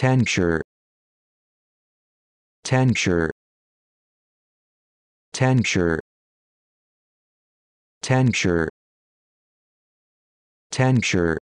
Tincture. Tincture. Tincture. Tincture. Tincture.